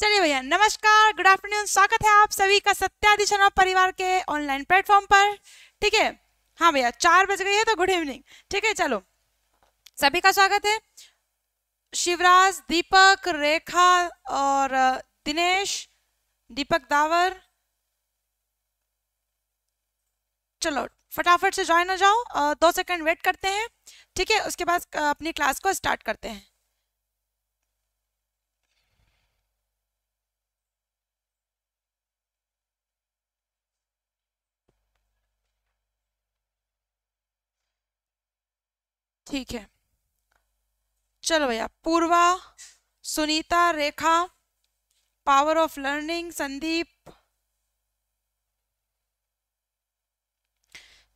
चलिए भैया नमस्कार गुड आफ्टरनून स्वागत है आप सभी का सत्याधिशन परिवार के ऑनलाइन प्लेटफॉर्म पर ठीक है हाँ भैया चार बज गई है तो गुड इवनिंग ठीक है चलो सभी का स्वागत है शिवराज दीपक रेखा और दिनेश दीपक दावर चलो फटाफट से ज्वाइन हो जाओ दो सेकंड वेट करते हैं ठीक है उसके बाद अपनी क्लास को स्टार्ट करते हैं ठीक है चलो भैया Purva Sunita Rekha power of learning Sandeep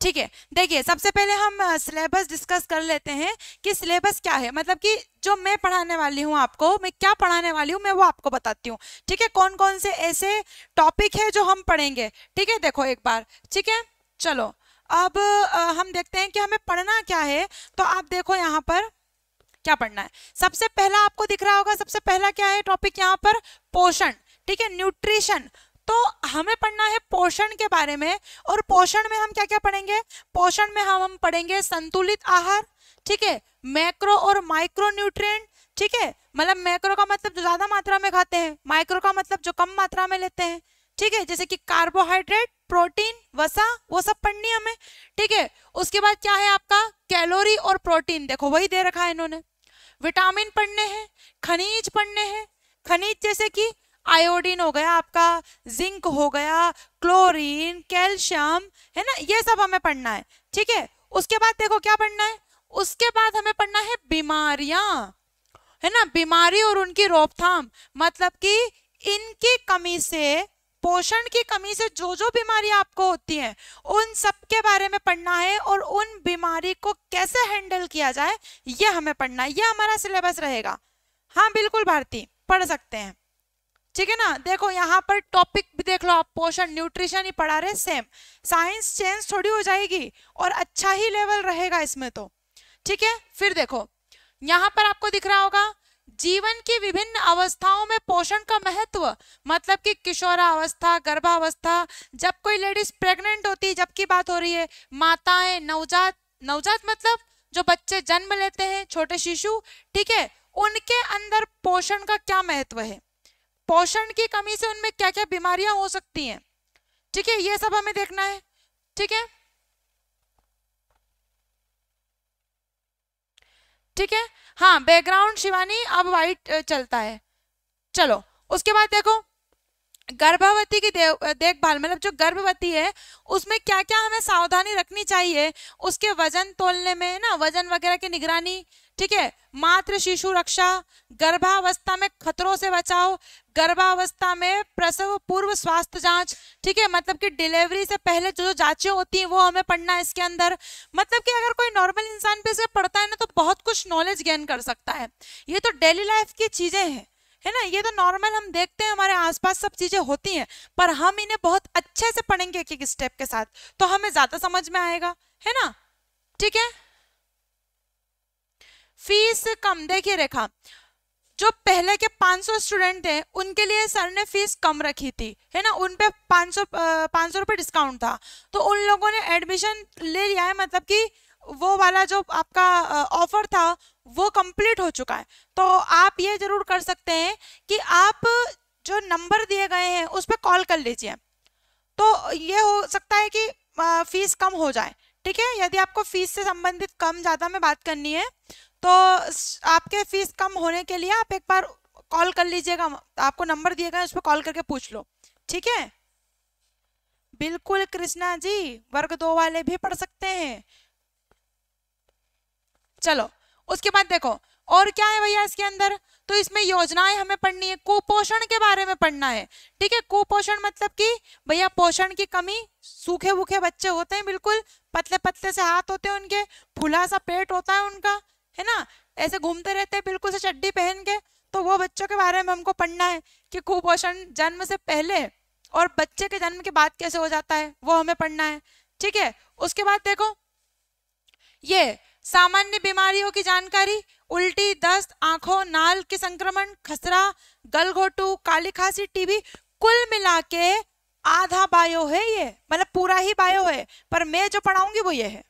ठीक है देखिए सबसे पहले हम सिलेबस डिस्कस कर लेते हैं कि सिलेबस क्या है मतलब कि जो मैं पढ़ाने वाली हूँ आपको मैं क्या पढ़ाने वाली हूँ मैं वो आपको बताती हूँ ठीक है कौन कौन से ऐसे टॉपिक है जो हम पढ़ेंगे ठीक है देखो एक बार ठीक है चलो अब हम देखते हैं कि हमें पढ़ना क्या है तो आप देखो यहाँ पर क्या पढ़ना है सबसे पहला आपको दिख रहा होगा सबसे पहला क्या है टॉपिक यहाँ पर पोषण ठीक है न्यूट्रिशन तो हमें पढ़ना है पोषण के बारे में और पोषण में हम क्या क्या पढ़ेंगे पोषण में हम हम पढ़ेंगे संतुलित आहार ठीक है मैक्रो और माइक्रो न्यूट्रिएंट ठीक है मतलब मैक्रो का मतलब जो ज्यादा मात्रा में खाते हैं माइक्रो का मतलब जो कम मात्रा में लेते हैं ठीक है जैसे कि कार्बोहाइड्रेट प्रोटीन वसा वो सब पढ़नी हमें ठीक है उसके बाद क्या है आपका कैलोरी और प्रोटीन देखो वही दे रखा है इन्होंने विटामिन पढ़ने हैं खनिज पढ़ने हैं खनिज जैसे कि आयोडीन हो गया आपका जिंक हो गया क्लोरीन कैल्शियम है ना ये सब हमें पढ़ना है ठीक है उसके बाद देखो क्या पढ़ना है उसके बाद हमें पढ़ना है बीमारियां है ना बीमारी और उनकी रोकथाम मतलब कि इनकी कमी से पोषण की कमी से जो जो बीमारी आपको होती है उन सब के बारे में पढ़ना है और उन बीमारी को कैसे हैंडल किया जाए यह हमें पढ़ना है यह हमारा सिलेबस रहेगा हाँ बिल्कुल भारती पढ़ सकते हैं ठीक है ना देखो यहाँ पर टॉपिक भी देख लो आप पोषण न्यूट्रिशन ही पढ़ा रहे सेम साइंस चेंज थोड़ी हो जाएगी और अच्छा ही लेवल रहेगा इसमें तो ठीक है फिर देखो यहाँ पर आपको दिख रहा होगा जीवन की विभिन्न अवस्थाओं में पोषण का महत्व मतलब कि किशोरावस्था गर्भावस्था जब कोई लेडीज प्रेग्नेंट होती है जब की बात हो रही है माताएं नवजात नवजात मतलब जो बच्चे जन्म लेते हैं छोटे शिशु ठीक है उनके अंदर पोषण का क्या महत्व है पोषण की कमी से उनमें क्या क्या बीमारियां हो सकती हैं ठीक है ये सब हमें देखना है ठीक है ठीक है हाँ बैकग्राउंड शिवानी अब वाइट चलता है चलो उसके बाद देखो गर्भवती की देखभाल मतलब जो गर्भवती है उसमें क्या क्या हमें सावधानी रखनी चाहिए उसके वजन तोलने में ना वजन वगैरह की निगरानी ठीक है मात्र शिशु रक्षा गर्भावस्था में खतरों से बचाव गर्भावस्था में प्रसव पूर्व स्वास्थ्य जांच ठीक है मतलब कि डिलीवरी से पहले जो जो जांचें होती हैं वो हमें पढ़ना है इसके अंदर मतलब कि अगर कोई नॉर्मल इंसान भी इसे पढ़ता है ना तो बहुत कुछ नॉलेज गेन कर सकता है ये तो डेली लाइफ की चीज़ें हैं है ना ये तो नॉर्मल हम देखते हैं हमारे आसपास सब चीज़ें होती हैं पर हम इन्हें बहुत अच्छे से पढ़ेंगे एक एक स्टेप के साथ तो हमें ज़्यादा समझ में आएगा है ना ठीक है फीस कम देखिए रेखा जो पहले के 500 स्टूडेंट थे उनके लिए सर ने फीस कम रखी थी है ना उन पे 500 पाँच सौ रुपये डिस्काउंट था तो उन लोगों ने एडमिशन ले लिया है मतलब कि वो वाला जो आपका ऑफर था वो कंप्लीट हो चुका है तो आप ये ज़रूर कर सकते हैं कि आप जो नंबर दिए गए हैं उस पर कॉल कर लीजिए तो ये हो सकता है कि फीस कम हो जाए ठीक है यदि आपको फीस से संबंधित कम ज़्यादा में बात करनी है तो आपके फीस कम होने के लिए आप एक बार कॉल कर लीजिएगा आपको नंबर दिए गए उस पर कॉल करके पूछ लो ठीक है बिल्कुल कृष्णा जी वर्ग दो वाले भी पढ़ सकते हैं चलो उसके बाद देखो और क्या है भैया इसके अंदर तो इसमें योजनाएं हमें पढ़नी है कुपोषण के बारे में पढ़ना है ठीक है कुपोषण मतलब कि भैया पोषण की कमी सूखे भूखे बच्चे होते हैं बिल्कुल पतले पतले से हाथ होते हैं उनके फुला सा पेट होता है उनका है ना ऐसे घूमते रहते हैं बिल्कुल से चड्डी पहन के तो वो बच्चों के बारे में हमको पढ़ना है कि कुपोषण जन्म से पहले और बच्चे के जन्म के बाद कैसे हो जाता है वो हमें पढ़ना है ठीक है उसके बाद देखो ये सामान्य बीमारियों की जानकारी उल्टी दस्त आंखों नाल के संक्रमण खसरा गलघोटू काली खांसी टीबी कुल मिला के आधा बायो है ये मतलब पूरा ही बायो है पर मैं जो पढ़ाऊंगी वो ये है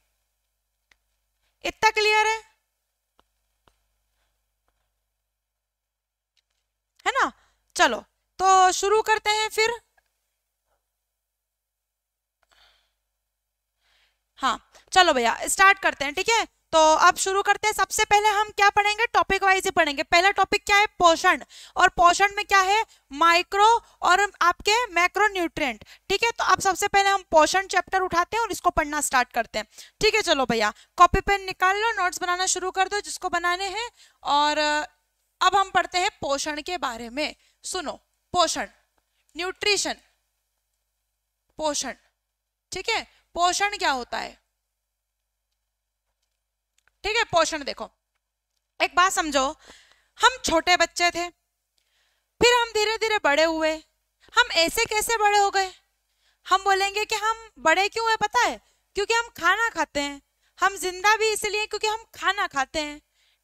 इतना क्लियर है है ना चलो तो शुरू करते हैं फिर हाँ चलो भैया स्टार्ट करते हैं ठीक है तो अब शुरू करते हैं सबसे पहले हम क्या पढ़ेंगे टॉपिक वाइज ही पढ़ेंगे पहला टॉपिक क्या है पोषण और पोषण में क्या है माइक्रो और आपके मैक्रो न्यूट्रिएंट ठीक है तो अब सबसे पहले हम पोषण चैप्टर उठाते हैं और इसको पढ़ना स्टार्ट करते हैं ठीक है चलो भैया कॉपी पेन निकाल लो नोट्स बनाना शुरू कर दो जिसको बनाने हैं और अब हम पढ़ते हैं पोषण के बारे में सुनो पोषण न्यूट्रिशन पोषण ठीक है पोषण क्या होता है ठीक है पोषण देखो एक बात समझो हम छोटे बच्चे थे फिर हम धीरे धीरे बड़े हुए हम ऐसे कैसे बड़े हो गए हम बोलेंगे कि हम बड़े क्यों हैं पता है क्योंकि हम खाना खाते हैं हम जिंदा भी इसलिए क्योंकि हम खाना खाते हैं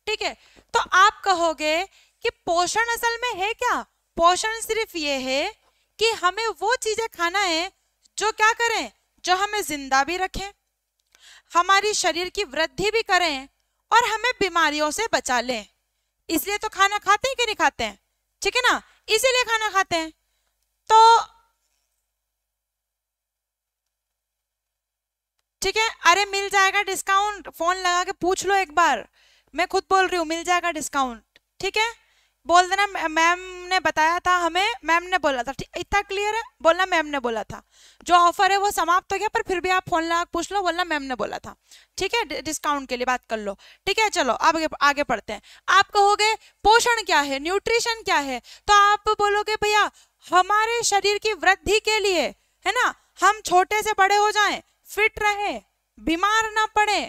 ठीक है तो आप कहोगे कि पोषण असल में है क्या पोषण सिर्फ ये है कि हमें वो चीजें खाना है जो क्या करें जो हमें जिंदा भी रखें हमारी शरीर की वृद्धि भी करें और हमें बीमारियों से बचा लें इसलिए तो खाना खाते हैं कि नहीं खाते हैं ठीक है ना इसीलिए खाना खाते हैं तो ठीक है अरे मिल जाएगा डिस्काउंट फोन लगा के पूछ लो एक बार मैं खुद बोल रही हूँ मिल जाएगा डिस्काउंट ठीक है बोल देना मैम ने बताया था हमें मैम ने बोला था इतना क्लियर है बोलना मैम ने बोला था जो ऑफर है वो समाप्त हो गया पर फिर भी आप फोन लगा पूछ लो बोलना मैम ने बोला था ठीक है डिस्काउंट के लिए बात कर लो ठीक है चलो अब आगे, आगे पढ़ते हैं आप कहोगे पोषण क्या है न्यूट्रिशन क्या है तो आप बोलोगे भैया हमारे शरीर की वृद्धि के लिए है ना हम छोटे से बड़े हो जाए फिट रहे बीमार ना पड़े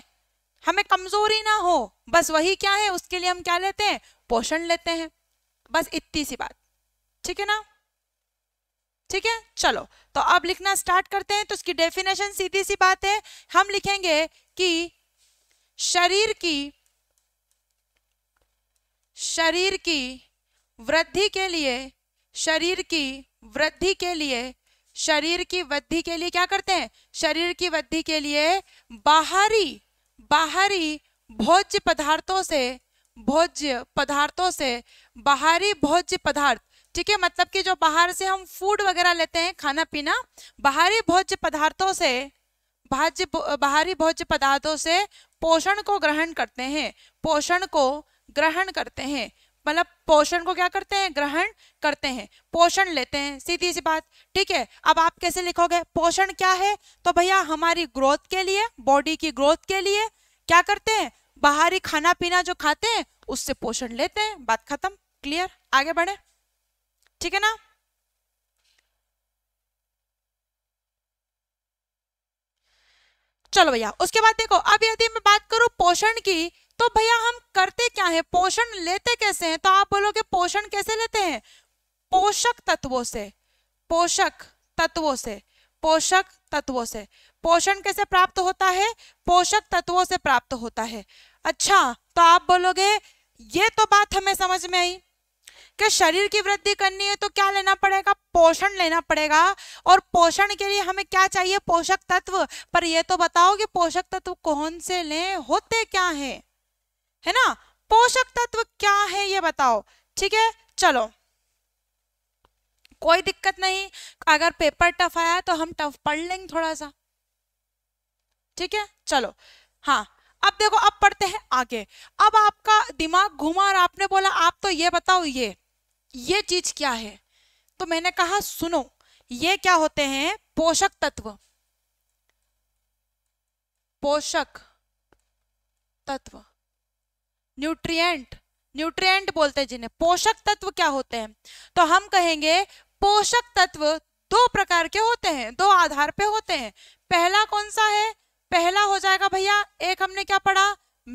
हमें कमजोरी ना हो बस वही क्या है उसके लिए हम क्या लेते हैं पोषण लेते हैं बस इतनी सी बात ठीक है ना ठीक है चलो तो अब लिखना स्टार्ट करते हैं तो उसकी डेफिनेशन सीधी सी बात है हम लिखेंगे कि शरीर की शरीर की वृद्धि के लिए शरीर की वृद्धि के लिए शरीर की वृद्धि के लिए क्या करते हैं शरीर की वृद्धि के लिए बाहरी बाहरी भोज्य पदार्थों से भोज्य पदार्थों से बाहरी भोज्य पदार्थ ठीक है मतलब कि जो बाहर से हम फूड वगैरह लेते हैं खाना पीना बाहरी भोज्य पदार्थों से भाज्य बाहरी भोज्य पदार्थों से पोषण को ग्रहण करते हैं पोषण को ग्रहण करते हैं मतलब पोषण को क्या करते हैं ग्रहण करते हैं पोषण लेते हैं सीधी सी बात ठीक है अब आप कैसे लिखोगे पोषण क्या है तो भैया हमारी ग्रोथ के लिए बॉडी की ग्रोथ के लिए क्या करते हैं बाहरी खाना पीना जो खाते हैं उससे पोषण लेते हैं बात खत्म क्लियर आगे बढ़े ठीक है ना चलो भैया उसके बाद देखो अब यदि मैं बात करूं पोषण की तो भैया हम करते क्या है पोषण लेते कैसे हैं तो आप बोलोगे पोषण कैसे लेते हैं पोषक तत्वों से पोषक तत्वों से पोषक तत्वों से पोषण कैसे प्राप्त होता है पोषक तत्वों से प्राप्त होता है अच्छा तो आप बोलोगे ये तो बात हमें समझ में आई कि शरीर की वृद्धि करनी है तो क्या लेना पड़ेगा पोषण लेना पड़ेगा और पोषण के लिए हमें क्या चाहिए पोषक तत्व पर यह तो बताओ कि पोषक तत्व कौन से लें होते क्या हैं है ना पोषक तत्व क्या है ये बताओ ठीक है चलो कोई दिक्कत नहीं अगर पेपर टफ आया तो हम टफ पढ़ लेंगे थोड़ा सा ठीक है चलो हाँ अब देखो अब पढ़ते हैं आगे अब आपका दिमाग घुमा और आपने बोला आप तो ये बताओ ये ये चीज क्या है तो मैंने कहा सुनो ये क्या होते हैं पोषक तत्व पोषक तत्व न्यूट्रिएंट न्यूट्रिएंट बोलते हैं जिन्हें पोषक तत्व क्या होते हैं तो हम कहेंगे पोषक तत्व दो प्रकार के होते हैं दो आधार पे होते हैं पहला कौन सा है पहला हो जाएगा भैया एक हमने क्या पढ़ा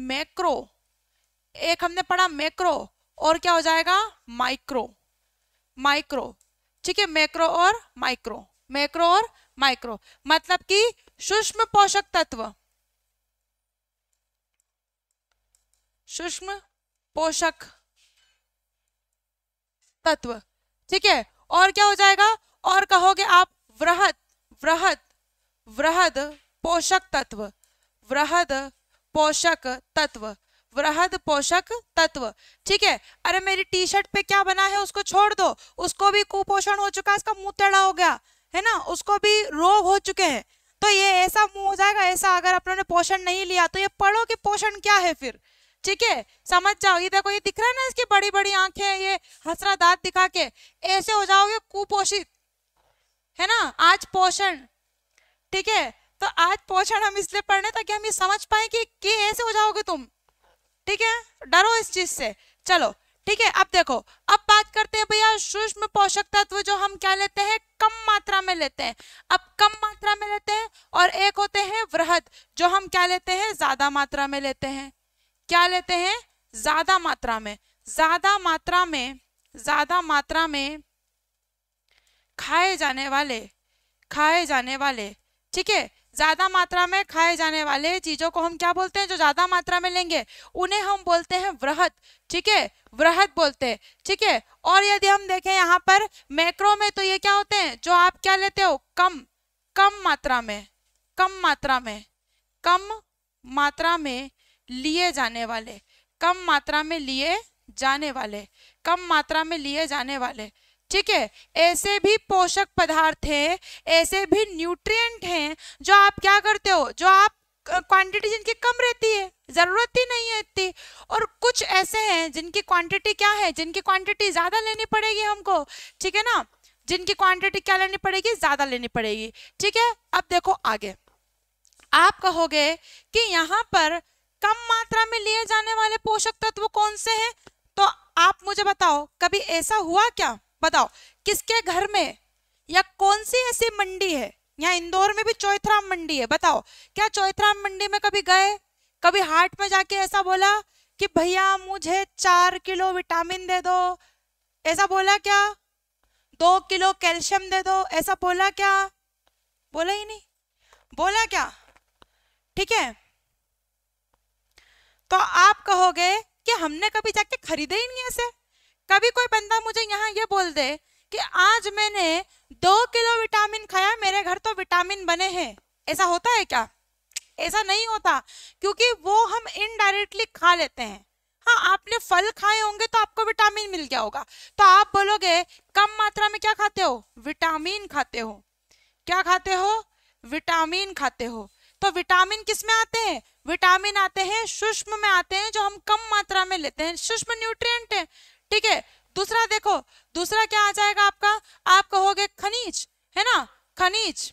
मैक्रो एक हमने पढ़ा मैक्रो और क्या हो जाएगा माइक्रो माइक्रो ठीक है मैक्रो और माइक्रो मैक्रो और माइक्रो मतलब कि सूक्ष्म पोषक तत्व सूक्ष्म पोषक तत्व ठीक है और क्या हो जाएगा और कहोगे आप वृहद वृहद वृहद पोषक तत्व वृहद पोषक तत्व वृहद पोषक तत्व ठीक है अरे मेरी टी शर्ट पे क्या बना है उसको छोड़ दो उसको भी कुपोषण हो चुका है इसका मुंह टेढ़ा हो गया है ना उसको भी रोग हो चुके हैं तो ये ऐसा मुंह हो जाएगा ऐसा अगर आप ने पोषण नहीं लिया तो ये पढ़ो कि पोषण क्या है फिर ठीक है समझ जाओ ये देखो ये दिख रहा है ना इसकी बड़ी बड़ी आंखें ये हसरा दांत दिखा के ऐसे हो जाओगे कुपोषित है ना आज पोषण ठीक है तो आज पोषण हम इसलिए पढ़ने ताकि हम ये समझ पाए कि के ऐसे हो जाओगे तुम ठीक है डरो इस चीज से चलो ठीक है अब देखो अब बात करते हैं भैया सूक्ष्म पोषक तत्व जो हम क्या लेते हैं कम मात्रा में लेते हैं अब कम मात्रा में लेते हैं और एक होते हैं वृहद जो हम क्या लेते हैं ज्यादा मात्रा में लेते हैं क्या लेते हैं ज्यादा मात्रा में ज्यादा मात्रा में ज्यादा मात्रा में खाए जाने वाले खाए जाने वाले ठीक है ज़्यादा मात्रा में खाए जाने वाले चीज़ों को हम क्या बोलते हैं जो ज़्यादा मात्रा में लेंगे उन्हें हम बोलते हैं वृहत ठीक है वृहत बोलते हैं ठीक है और यदि हम देखें यहाँ पर मैक्रो में तो ये क्या होते हैं जो आप क्या लेते हो कम कम मात्रा में कम मात्रा में कम मात्रा में लिए जाने वाले कम मात्रा में लिए जाने वाले कम मात्रा में लिए जाने वाले ठीक है ऐसे भी पोषक पदार्थ हैं ऐसे भी न्यूट्रिएंट हैं जो आप क्या करते हो जो आप क्वांटिटी जिनकी कम रहती है ज़रूरत ही नहीं है इतनी और कुछ ऐसे हैं जिनकी क्वांटिटी क्या है जिनकी क्वांटिटी ज़्यादा लेनी पड़ेगी हमको ठीक है ना जिनकी क्वांटिटी क्या लेनी पड़ेगी ज़्यादा लेनी पड़ेगी ठीक है अब देखो आगे आप कहोगे कि यहाँ पर कम मात्रा में लिए जाने वाले पोषक तत्व कौन से हैं तो आप मुझे बताओ कभी ऐसा हुआ क्या बताओ किसके घर में या कौन सी ऐसी मंडी है यहाँ इंदौर में भी चौथराम मंडी है बताओ क्या चौथराम मंडी में कभी गए कभी हाट में जाके ऐसा बोला कि भैया मुझे चार किलो विटामिन दे दो ऐसा बोला क्या दो किलो कैल्शियम दे दो ऐसा बोला क्या बोला ही नहीं बोला क्या ठीक है तो आप कहोगे कि हमने कभी जाके खरीदे ही नहीं ऐसे कभी कोई बंदा मुझे यहाँ ये बोल दे कि आज मैंने दो किलो विटामिन खाया मेरे घर तो विटामिन बने हैं ऐसा होता है क्या ऐसा नहीं होता क्योंकि वो हम इनडायरेक्टली खा लेते हैं हाँ आपने फल खाए होंगे तो आपको विटामिन मिल गया होगा तो आप बोलोगे कम मात्रा में क्या खाते हो विटामिन खाते हो क्या खाते हो विटामिन खाते हो तो विटामिन किस में आते हैं विटामिन आते हैं सूक्ष्म में आते हैं जो हम कम मात्रा में लेते हैं सूक्ष्म न्यूट्रिएंट है ठीक है दूसरा देखो दूसरा क्या आ जाएगा आपका आप कहोगे खनिज है ना खनिज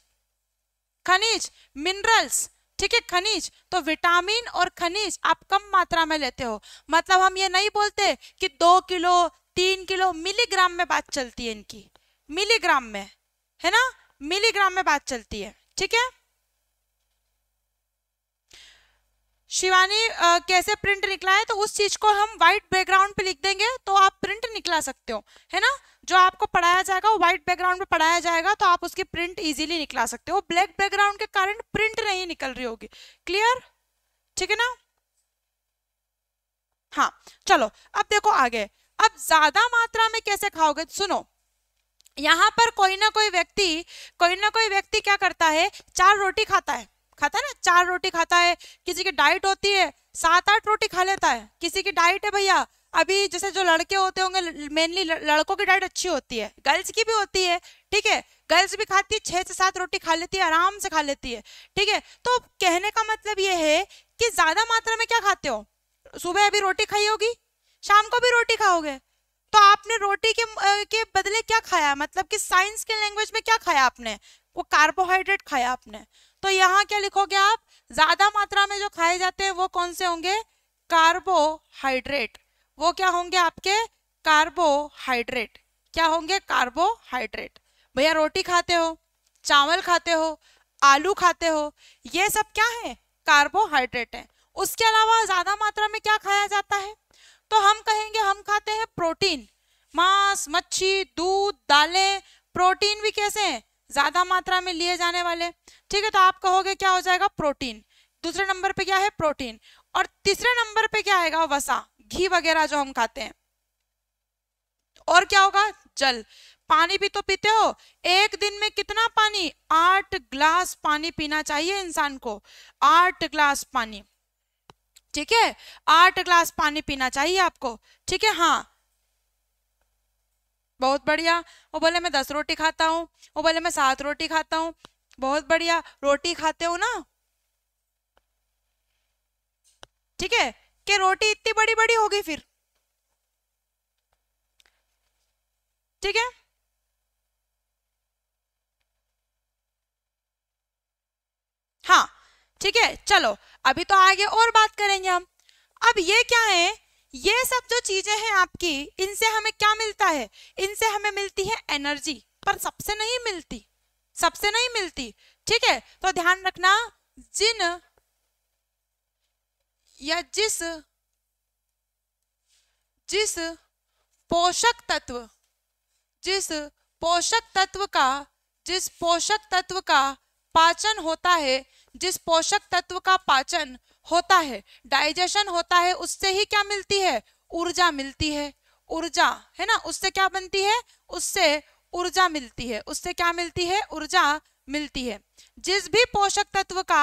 खनिज मिनरल्स ठीक है खनिज तो विटामिन और खनिज आप कम मात्रा में लेते हो मतलब हम ये नहीं बोलते कि दो किलो तीन किलो मिलीग्राम में बात चलती है इनकी मिलीग्राम में है ना मिलीग्राम में बात चलती है ठीक है शिवानी आ, कैसे प्रिंट निकला है तो उस चीज को हम व्हाइट बैकग्राउंड पे लिख देंगे तो आप प्रिंट निकला सकते हो है ना जो आपको पढ़ाया जाएगा वो व्हाइट बैकग्राउंड पे पढ़ाया जाएगा तो आप उसकी प्रिंट इजीली निकला सकते हो ब्लैक बैकग्राउंड के कारण प्रिंट नहीं निकल रही होगी क्लियर ठीक है ना हाँ चलो अब देखो आगे अब ज्यादा मात्रा में कैसे खाओगे सुनो यहाँ पर कोई ना कोई व्यक्ति कोई ना कोई व्यक्ति क्या करता है चार रोटी खाता है खाता है ना चार रोटी खाता है किसी की डाइट होती है सात आठ रोटी खा लेता है किसी की डाइट है भैया अभी जैसे जो लड़के होते होंगे मेनली लड़कों की डाइट अच्छी होती है गर्ल्स की भी होती है ठीक है गर्ल्स भी खाती है छः से सात रोटी खा लेती है आराम से खा लेती है ठीक है तो कहने का मतलब ये है कि ज़्यादा मात्रा में क्या खाते हो सुबह अभी रोटी खाई होगी शाम को भी रोटी खाओगे तो आपने रोटी के के बदले क्या खाया मतलब कि साइंस के लैंग्वेज में क्या खाया आपने वो कार्बोहाइड्रेट खाया आपने तो यहाँ क्या लिखोगे आप ज्यादा मात्रा में जो खाए जाते हैं वो कौन से होंगे कार्बोहाइड्रेट वो क्या होंगे आपके कार्बोहाइड्रेट क्या होंगे कार्बोहाइड्रेट भैया रोटी खाते हो चावल खाते हो आलू खाते हो ये सब क्या है कार्बोहाइड्रेट है उसके अलावा ज़्यादा मात्रा में क्या खाया जाता है तो हम कहेंगे हम खाते हैं प्रोटीन मांस मच्छी दूध दालें प्रोटीन भी कैसे हैं ज़्यादा मात्रा में लिए जाने वाले ठीक है तो आप कहोगे क्या हो जाएगा प्रोटीन दूसरे नंबर पे क्या है प्रोटीन और तीसरे नंबर पे क्या आएगा वसा घी वगैरह जो हम खाते हैं और क्या होगा जल पानी भी तो पीते हो एक दिन में कितना पानी आठ ग्लास पानी पीना चाहिए इंसान को आठ ग्लास पानी ठीक है आठ ग्लास पानी पीना चाहिए आपको ठीक है हाँ बहुत बढ़िया वो बोले मैं दस रोटी खाता हूँ वो बोले मैं सात रोटी खाता हूँ बहुत बढ़िया रोटी खाते हो ना ठीक है कि रोटी इतनी बड़ी बड़ी होगी फिर ठीक है हाँ ठीक है चलो अभी तो आगे और बात करेंगे हम अब ये क्या है ये सब जो चीजें हैं आपकी इनसे हमें क्या मिलता है इनसे हमें मिलती है एनर्जी पर सबसे नहीं मिलती सबसे नहीं मिलती ठीक है तो ध्यान रखना जिन या जिस जिस पोषक तत्व जिस पोषक तत्व का जिस पोषक तत्व का पाचन होता है जिस पोषक तत्व का पाचन होता है डाइजेशन होता है उससे ही क्या मिलती है ऊर्जा मिलती है ऊर्जा है ना उससे क्या बनती है उससे ऊर्जा मिलती है उससे क्या मिलती है ऊर्जा मिलती है जिस भी पोषक तत्व का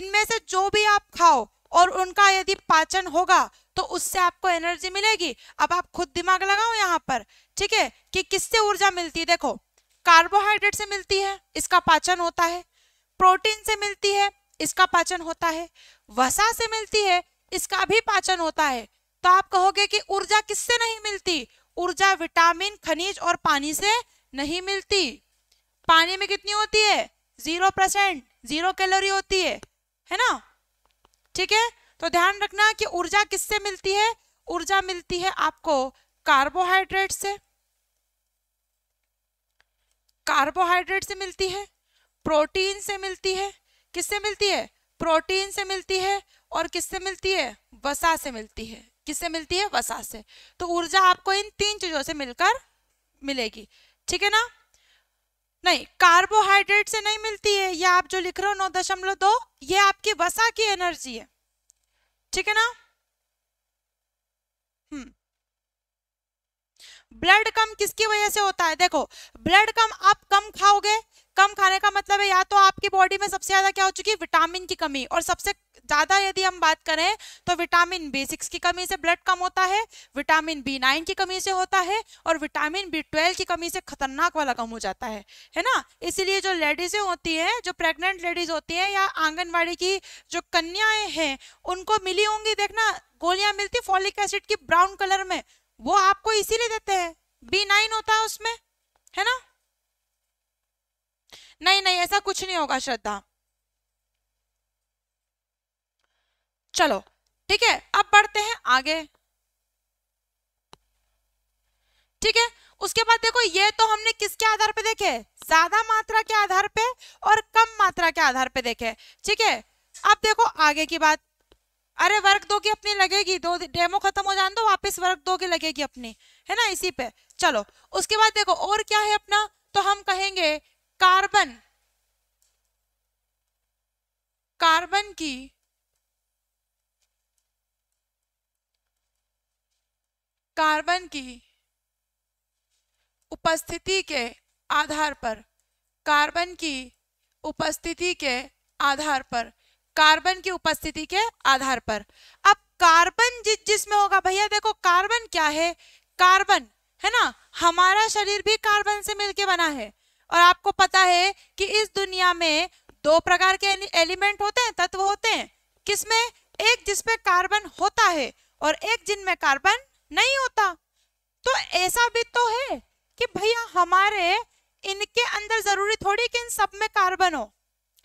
इनमें से जो भी आप खाओ और उनका यदि पाचन होगा तो उससे आपको एनर्जी मिलेगी अब आप खुद दिमाग लगाओ यहाँ पर ठीक है कि किससे ऊर्जा मिलती है देखो कार्बोहाइड्रेट से मिलती है इसका पाचन होता है प्रोटीन से मिलती है इसका पाचन होता है वसा से मिलती है इसका भी पाचन होता है तो आप कहोगे कि ऊर्जा किससे नहीं मिलती ऊर्जा विटामिन खनिज और पानी से नहीं मिलती पानी में कितनी होती है जीरो परसेंट जीरो कैलोरी होती है है ना ठीक है तो ध्यान रखना कि ऊर्जा किससे मिलती है ऊर्जा मिलती है आपको कार्बोहाइड्रेट से कार्बोहाइड्रेट से मिलती है प्रोटीन से मिलती है किससे मिलती है प्रोटीन से मिलती है और किससे मिलती है वसा से मिलती है किससे मिलती है वसा से तो ऊर्जा आपको इन तीन चीजों से मिलकर मिलेगी ठीक है ना नहीं कार्बोहाइड्रेट से नहीं मिलती है ये आप जो लिख रहे हो नौ दशमलव दो ये आपकी वसा की एनर्जी है ठीक है ना ब्लड कम किसकी वजह से होता है देखो ब्लड कम आप कम खाओगे कम खाने का मतलब है या तो आपकी बॉडी में सबसे ज्यादा क्या हो चुकी है विटामिन की कमी और सबसे ज्यादा यदि हम बात करें तो विटामिन बी सिक्स की कमी से ब्लड कम होता है विटामिन बी नाइन की कमी से होता है और विटामिन बी ट्वेल्व की कमी से खतरनाक वाला कम हो जाता है है ना इसीलिए जो लेडीजें होती हैं जो प्रेग्नेंट लेडीज होती हैं या आंगनबाड़ी की जो कन्याएं हैं उनको मिली होंगी देखना गोलियां मिलती फॉलिक एसिड की ब्राउन कलर में वो आपको इसीलिए देते हैं बी नाइन होता है उसमें है ना नहीं नहीं ऐसा कुछ नहीं होगा श्रद्धा चलो ठीक है अब बढ़ते हैं आगे ठीक है उसके बाद देखो ये तो हमने किसके आधार पे देखे ज्यादा मात्रा के आधार पे और कम मात्रा के आधार पे देखे ठीक है अब देखो आगे की बात अरे वर्क दो की अपनी लगेगी दो डेमो खत्म हो जाने दो वापस वर्क दो की लगेगी अपनी है ना इसी पे चलो उसके बाद देखो और क्या है अपना तो हम कहेंगे कार्बन कार्बन की कार्बन की उपस्थिति के आधार पर कार्बन की उपस्थिति के आधार पर कार्बन की उपस्थिति के आधार पर अब कार्बन जिस जिसमें होगा भैया देखो कार्बन क्या है कार्बन है ना हमारा शरीर भी कार्बन से मिलके बना है और आपको पता है कि इस दुनिया में दो प्रकार के एलिमेंट होते हैं तत्व होते हैं किसमें एक जिसमें कार्बन होता है और एक जिनमें कार्बन नहीं होता तो ऐसा भी तो है कि भैया हमारे इनके अंदर जरूरी थोड़ी कि इन सब में कार्बन हो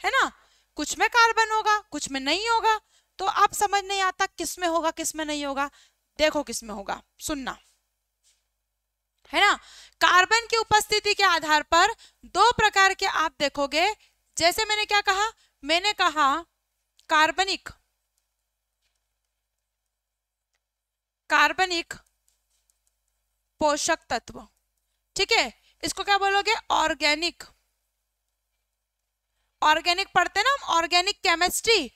है ना कुछ में कार्बन होगा कुछ में नहीं होगा तो अब समझ नहीं आता किस में होगा किस में नहीं होगा देखो किस में होगा सुनना है ना कार्बन की उपस्थिति के आधार पर दो प्रकार के आप देखोगे जैसे मैंने क्या कहा मैंने कहा कार्बनिक कार्बनिक पोषक तत्व ठीक है इसको क्या बोलोगे ऑर्गेनिक ऑर्गेनिक पढ़ते ना हम ऑर्गेनिक केमिस्ट्री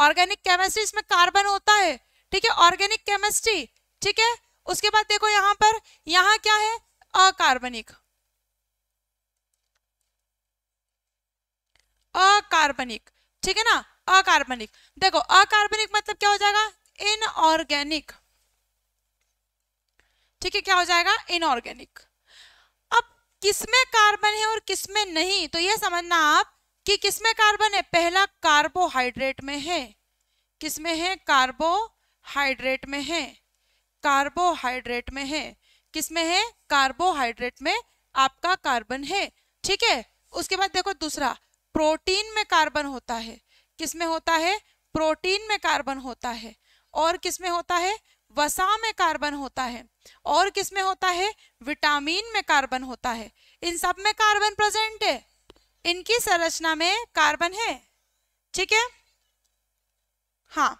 ऑर्गेनिक केमिस्ट्री इसमें कार्बन होता है ठीक है ऑर्गेनिक केमिस्ट्री ठीक है उसके बाद देखो यहां पर यहां क्या है अकार्बनिक अकार्बनिक ठीक है ना अकार्बनिक देखो अकार्बनिक मतलब क्या हो जाएगा इनऑर्गेनिक ठीक है क्या हो जाएगा इनऑर्गेनिक अब किसमें कार्बन है और किसमें नहीं तो यह समझना आप कि किसमें कार्बन है पहला कार्बोहाइड्रेट में है किसमें है कार्बोहाइड्रेट में है कार्बोहाइड्रेट में है किसमें है कार्बोहाइड्रेट में आपका कार्बन है ठीक है उसके बाद देखो दूसरा प्रोटीन में कार्बन होता है किसमें होता है प्रोटीन में कार्बन होता है और किसमें होता है वसा में कार्बन होता है और किसमें होता है विटामिन में कार्बन होता है इन सब में कार्बन प्रेजेंट है इनकी संरचना में कार्बन है ठीक है हाँ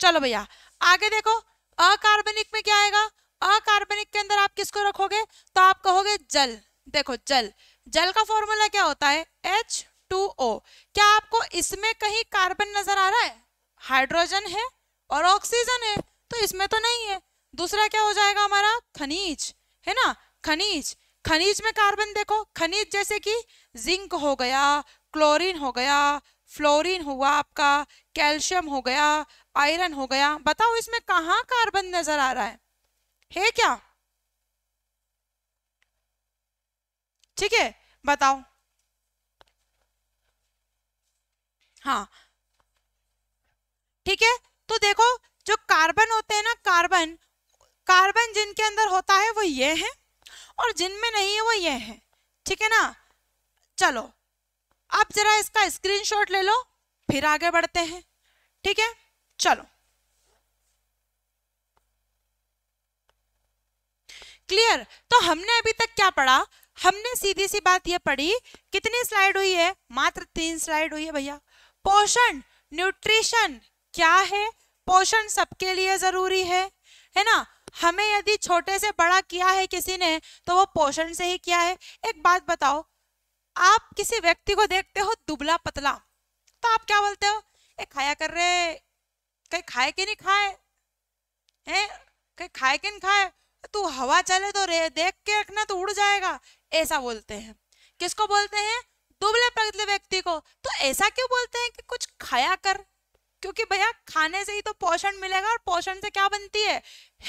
चलो भैया आगे देखो अकार्बनिक में क्या आएगा अकार्बनिक के अंदर आप किसको रखोगे तो आप कहोगे जल देखो जल जल का फॉर्मूला क्या होता है एच टू ओ क्या आपको इसमें कहीं कार्बन नजर आ रहा है हाइड्रोजन है और ऑक्सीजन है तो इसमें तो नहीं है दूसरा क्या हो जाएगा हमारा खनिज है ना खनिज खनिज में कार्बन देखो खनिज जैसे कि जिंक हो गया क्लोरीन हो गया फ्लोरीन हुआ आपका कैल्शियम हो गया आयरन हो गया बताओ इसमें कहा कार्बन नजर आ रहा है है क्या ठीक है बताओ हाँ ठीक है तो देखो जो कार्बन होते हैं ना कार्बन कार्बन जिनके अंदर होता है वो ये है और जिनमें नहीं है वो ये है ठीक है ना चलो आप जरा इसका स्क्रीनशॉट ले लो फिर आगे बढ़ते हैं ठीक है चलो क्लियर तो हमने अभी तक क्या पढ़ा हमने सीधी सी बात यह पढ़ी कितनी स्लाइड हुई है मात्र तीन स्लाइड हुई है भैया पोषण न्यूट्रिशन क्या है पोषण सबके लिए जरूरी है है ना हमें यदि छोटे से बड़ा किया है किसी ने तो वो पोषण से ही किया है एक बात बताओ आप किसी व्यक्ति को देखते हो दुबला पतला तो आप क्या बोलते हो ए खाया कर रहे कहीं खाए कि नहीं खाए हैं कहीं खाए कि नहीं खाए तू हवा चले तो रे देख के रखना तो उड़ जाएगा ऐसा बोलते हैं किसको बोलते हैं दुबले पतले व्यक्ति को तो ऐसा क्यों बोलते हैं कि कुछ खाया कर क्योंकि भैया खाने से ही तो पोषण मिलेगा और पोषण से क्या बनती है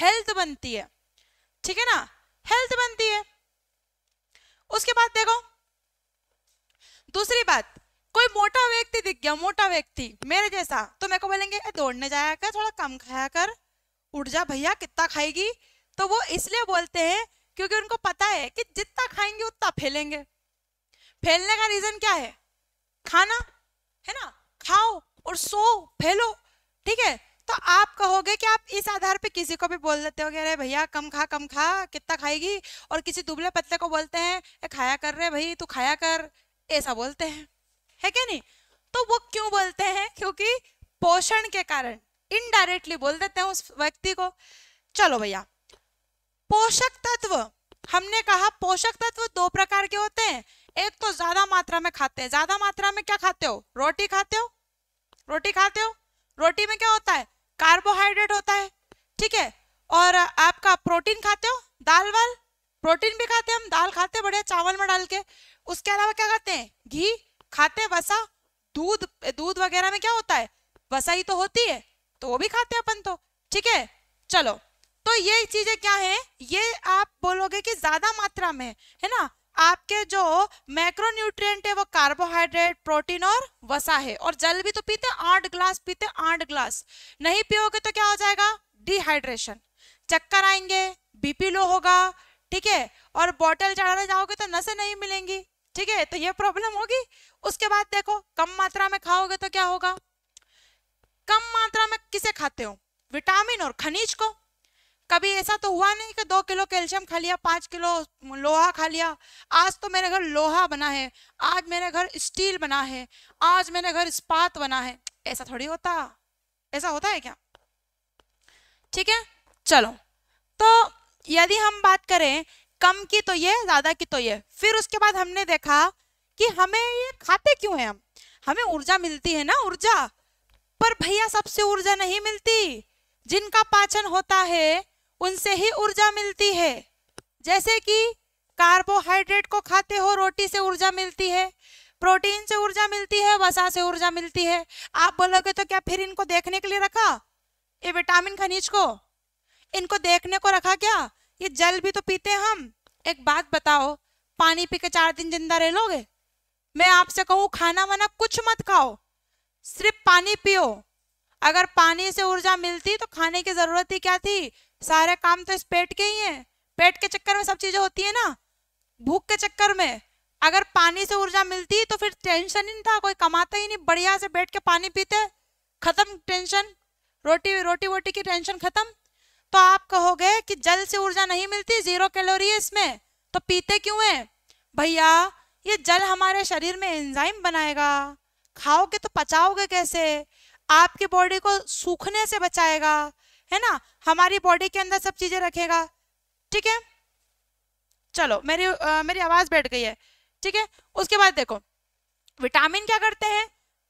हेल्थ बनती है ठीक है ना हेल्थ बनती है उसके बाद देखो दूसरी बात कोई मोटा व्यक्ति दिख गया मोटा व्यक्ति मेरे जैसा तो मेरे को बोलेंगे दौड़ने जाया कर थोड़ा कम खाया कर उठ जा भैया कितना खाएगी तो वो इसलिए बोलते हैं क्योंकि उनको पता है कि जितना खाएंगे उतना फैलेंगे फैलने का रीजन क्या है खाना है ना खाओ और सो फैलो ठीक है तो आप कहोगे कि आप इस आधार पे किसी को भी बोल देते हो अरे भैया कम खा कम खा कितना खाएगी और किसी दुबले पतले को बोलते हैं ए, खाया कर रहे भाई तू खाया कर ऐसा बोलते हैं है क्या नहीं तो वो क्यों बोलते हैं क्योंकि पोषण के कारण इनडायरेक्टली बोल देते हैं उस व्यक्ति को चलो भैया पोषक तत्व हमने कहा पोषक तत्व दो प्रकार के होते हैं एक तो ज्यादा मात्रा में खाते हैं ज्यादा मात्रा में क्या खाते हो रोटी खाते हो रोटी खाते हो रोटी में क्या होता है कार्बोहाइड्रेट होता है ठीक है और आपका प्रोटीन खाते हो दाल वाल प्रोटीन भी खाते हैं हम दाल खाते बढ़िया चावल में डाल के उसके अलावा क्या करते हैं घी खाते वसा दूध दूध वगैरह में क्या होता है वसा ही तो होती है तो वो भी खाते हैं अपन तो ठीक है चलो तो ये चीजें क्या है ये आप बोलोगे कि ज्यादा मात्रा में है ना आपके जो मैक्रोन्यूट्रिएंट है वो कार्बोहाइड्रेट प्रोटीन और वसा है और जल भी तो पीते आठ ग्लास पीते आठ ग्लास नहीं पियोगे तो क्या हो जाएगा डिहाइड्रेशन चक्कर आएंगे बीपी लो होगा ठीक है और बॉटल चढ़ाने जाओगे तो नशे नहीं मिलेंगी ठीक है तो ये प्रॉब्लम होगी उसके बाद देखो कम मात्रा में खाओगे तो क्या होगा कम मात्रा में किसे खाते हो विटामिन और खनिज को कभी ऐसा तो हुआ नहीं कि दो किलो कैल्शियम खा लिया पाँच किलो लोहा खा लिया आज तो मेरे घर लोहा बना है आज मेरे घर स्टील बना है आज मेरे घर इस्पात बना है ऐसा थोड़ी होता ऐसा होता है क्या ठीक है चलो तो यदि हम बात करें कम की तो ये ज्यादा की तो ये फिर उसके बाद हमने देखा कि हमें ये खाते क्यों हैं हम हमें ऊर्जा मिलती है ना ऊर्जा पर भैया सबसे ऊर्जा नहीं मिलती जिनका पाचन होता है उनसे ही ऊर्जा मिलती है जैसे कि कार्बोहाइड्रेट को खाते हो रोटी से ऊर्जा मिलती है प्रोटीन से ऊर्जा मिलती है वसा से ऊर्जा मिलती है आप बोलोगे तो क्या फिर इनको देखने के लिए रखा ये विटामिन खनिज को इनको देखने को रखा क्या ये जल भी तो पीते हैं हम एक बात बताओ पानी पी के चार दिन जिंदा रह लोगे मैं आपसे कहूँ खाना वाना कुछ मत खाओ सिर्फ पानी पियो अगर पानी से ऊर्जा मिलती तो खाने की जरूरत ही क्या थी सारा काम तो इस पेट के ही है पेट के चक्कर में सब चीजें होती है ना भूख के चक्कर में अगर पानी से ऊर्जा मिलती तो फिर टेंशन ही नहीं था कोई कमाता ही नहीं बढ़िया से बैठ के पानी पीते खत्म टेंशन रोटी रोटी वोटी की टेंशन खत्म तो आप कहोगे कि जल से ऊर्जा नहीं मिलती जीरो कैलोरी है इसमें तो पीते क्यों है भैया ये जल हमारे शरीर में एंजाइम बनाएगा खाओगे तो पचाओगे कैसे आपकी बॉडी को सूखने से बचाएगा है ना हमारी बॉडी के अंदर सब चीजें रखेगा ठीक है चलो मेरी आ, मेरी आवाज बैठ गई है ठीक है उसके बाद देखो विटामिन क्या करते हैं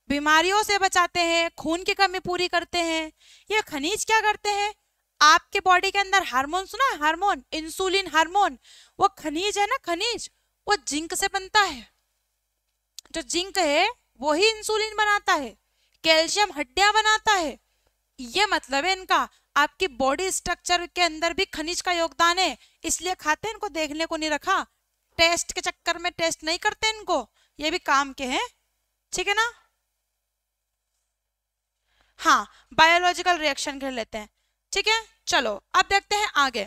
बीमारियों से बचाते हैं खून की कमी पूरी करते हैं ये खनिज क्या करते हैं आपके बॉडी के अंदर हार्मोन सुना हार्मोन इंसुलिन हार्मोन वो खनिज है ना खनिज वो जिंक से बनता है जो जिंक है वो ही इंसुलिन बनाता है कैल्शियम हड्डियां बनाता है ये मतलब है इनका आपकी बॉडी स्ट्रक्चर के अंदर भी खनिज का योगदान है इसलिए खाते इनको देखने को नहीं रखा टेस्ट के चक्कर में टेस्ट नहीं करते इनको ये भी काम के हैं ठीक है ना हाँ बायोलॉजिकल रिएक्शन कर लेते हैं ठीक है चलो अब देखते हैं आगे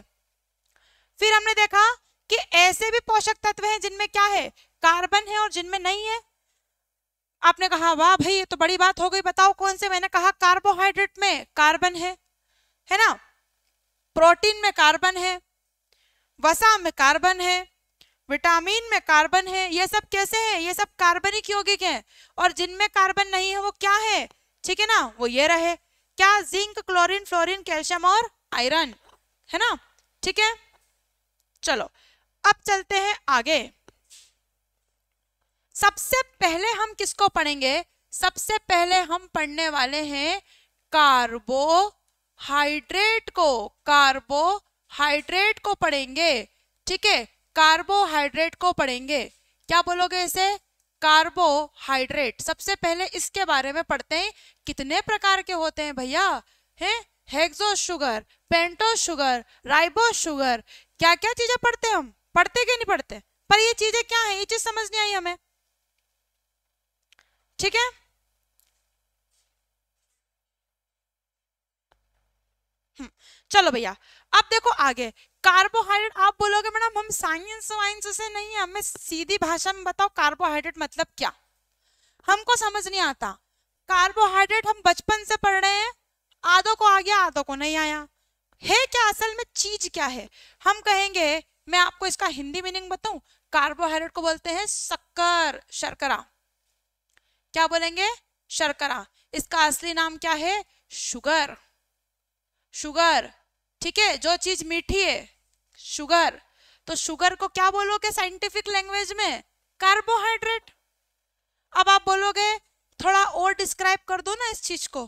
फिर हमने देखा कि ऐसे भी पोषक तत्व हैं जिनमें क्या है कार्बन है और जिनमें नहीं है आपने कहा वाह भाई ये तो बड़ी बात हो गई बताओ कौन से मैंने कहा कार्बोहाइड्रेट में कार्बन है है ना प्रोटीन में कार्बन है वसा में कार्बन है विटामिन में कार्बन है ये सब कैसे है ये सब कार्बनिक यौगिक है और जिनमें कार्बन नहीं है वो क्या है ठीक है ना वो ये रहे क्या जिंक क्लोरीन फ्लोरीन कैल्शियम और आयरन है ना ठीक है चलो अब चलते हैं आगे सबसे पहले हम किसको पढ़ेंगे सबसे पहले हम पढ़ने वाले हैं कार्बो हाइड्रेट को कार्बोहाइड्रेट को पढ़ेंगे ठीक है कार्बोहाइड्रेट को पढ़ेंगे क्या बोलोगे इसे कार्बोहाइड्रेट सबसे पहले इसके बारे में पढ़ते हैं कितने प्रकार के होते हैं भैया है hexo sugar pento sugar ribo sugar क्या क्या चीजें पढ़ते हैं हम पढ़ते कि नहीं पढ़ते पर ये चीजें क्या है ये चीज समझ नहीं आई हमें ठीक है चलो भैया अब देखो आगे कार्बोहाइड्रेट आप बोलोगे मैडम हम साइंस वाइंस से नहीं है हमें सीधी भाषा में बताओ कार्बोहाइड्रेट मतलब क्या हमको समझ नहीं आता कार्बोहाइड्रेट हम बचपन से पढ़ रहे हैं आधों को आ गया आधों को नहीं आया है क्या असल में चीज क्या है हम कहेंगे मैं आपको इसका हिंदी मीनिंग बताऊं कार्बोहाइड्रेट को बोलते हैं शक्कर शर्करा क्या बोलेंगे शर्करा इसका असली नाम क्या है शुगर शुगर ठीक है जो चीज मीठी है शुगर तो शुगर को क्या बोलोगे साइंटिफिक लैंग्वेज में कार्बोहाइड्रेट अब आप बोलोगे थोड़ा और डिस्क्राइब कर दो ना इस चीज को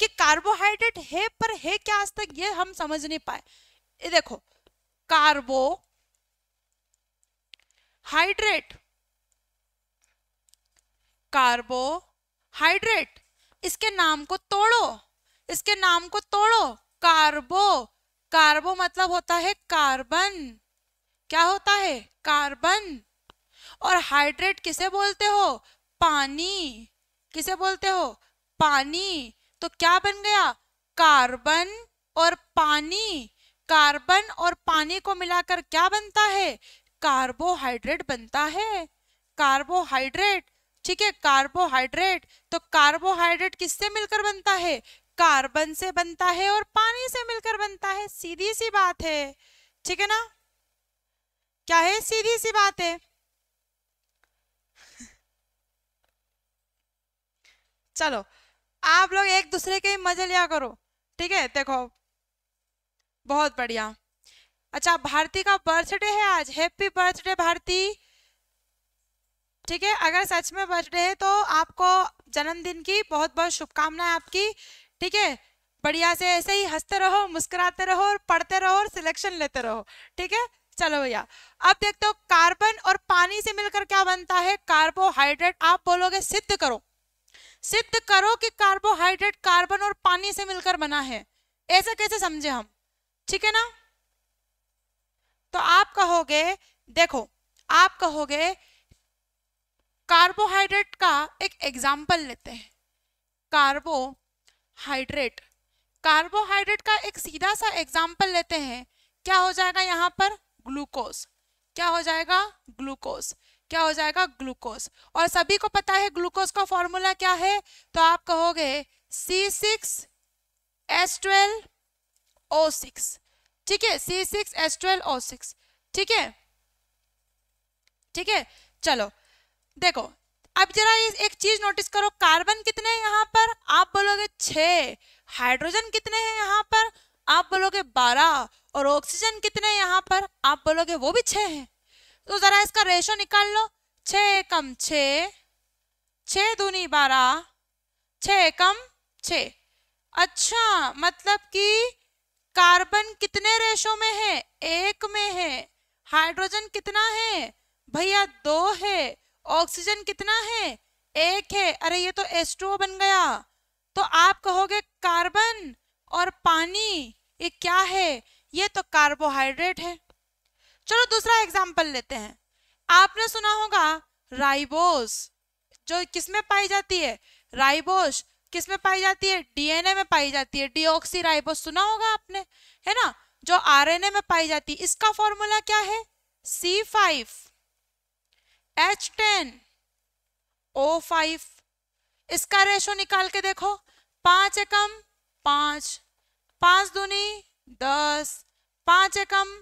कि कार्बोहाइड्रेट है पर है क्या आज तक ये हम समझ नहीं पाए ये देखो कार्बो हाइड्रेट कार्बो हाइड्रेट इसके नाम को तोड़ो इसके नाम को तोड़ो कार्बो कार्बो मतलब होता है कार्बन क्या होता है कार्बन और हाइड्रेट किसे बोलते हो पानी किसे बोलते हो पानी तो क्या बन गया कार्बन और पानी कार्बन और पानी को मिलाकर क्या बनता है कार्बोहाइड्रेट बनता है कार्बोहाइड्रेट ठीक है कार्बोहाइड्रेट तो कार्बोहाइड्रेट किससे मिलकर बनता है कार्बन से बनता है और पानी से मिलकर बनता है सीधी सी बात है ठीक है ना क्या है सीधी सी बात है चलो आप लोग एक दूसरे के मजे लिया करो ठीक है देखो बहुत बढ़िया अच्छा भारती का बर्थडे है आज हैप्पी बर्थडे भारती ठीक है अगर सच में बर्थडे है तो आपको जन्मदिन की बहुत बहुत शुभकामनाएं आपकी ठीक है बढ़िया से ऐसे ही हंसते रहो मुस्कुराते रहो और पढ़ते रहो और सिलेक्शन लेते रहो ठीक है चलो भैया अब देखते हो कार्बन और पानी से मिलकर क्या बनता है कार्बोहाइड्रेट आप बोलोगे सिद्ध करो सिद्ध करो कि कार्बोहाइड्रेट कार्बन और पानी से मिलकर बना है ऐसा कैसे समझे हम ठीक है ना तो आप कहोगे देखो आप कहोगे कार्बोहाइड्रेट का एक एग्जाम्पल लेते हैं कार्बो हाइड्रेट कार्बोहाइड्रेट का एक सीधा सा एग्जाम्पल लेते हैं क्या हो जाएगा यहाँ पर ग्लूकोज क्या हो जाएगा ग्लूकोज क्या हो जाएगा ग्लूकोज और सभी को पता है ग्लूकोज का फॉर्मूला क्या है तो आप कहोगे C six S twelve O six ठीक है C six S twelve O six ठीक है ठीक है चलो देखो अब जरा ये एक चीज नोटिस करो कार्बन कितने हैं यहाँ पर आप बोलोगे छ हाइड्रोजन कितने हैं यहाँ पर आप बोलोगे बारह और ऑक्सीजन कितने हैं यहाँ पर आप बोलोगे वो भी छ हैं तो जरा इसका रेशो निकाल लो छम छूनी दूनी बारह छम छ अच्छा मतलब कि कार्बन कितने रेशो में है एक में है हाइड्रोजन कितना है भैया दो है ऑक्सीजन कितना है एक है अरे ये तो एस बन गया तो आप कहोगे कार्बन और पानी ये क्या है ये तो कार्बोहाइड्रेट है चलो दूसरा एग्जाम्पल लेते हैं आपने सुना होगा राइबोस जो किसमें पाई जाती है राइबोस किसमें पाई जाती है डीएनए में पाई जाती है डीऑक्सी राइबोस सुना होगा आपने है ना जो आरएनए में पाई जाती है इसका फॉर्मूला क्या है C five H ten O five इसका रेशो निकाल के देखो पांच एकम पांच पांच दुनी दस पांच एकम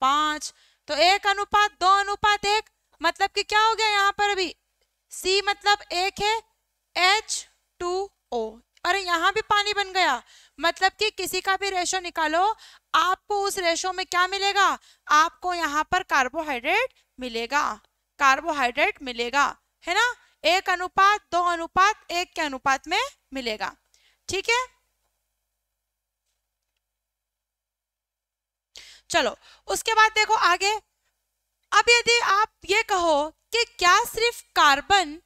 पांच तो एक अनुपात दो अनुपात एक मतलब कि क्या हो गया यहाँ पर अभी सी मतलब एक है एच टू ओ अरे यहाँ भी पानी बन गया मतलब कि किसी का भी रेशो निकालो आपको उस रेशो में क्या मिलेगा आपको यहाँ पर कार्बोहाइड्रेट मिलेगा कार्बोहाइड्रेट मिलेगा है ना एक अनुपात दो अनुपात एक के अनुपात में मिलेगा ठीक है चलो उसके बाद देखो आगे अब यदि आप ये कहो कि क्या सिर्फ कार्बन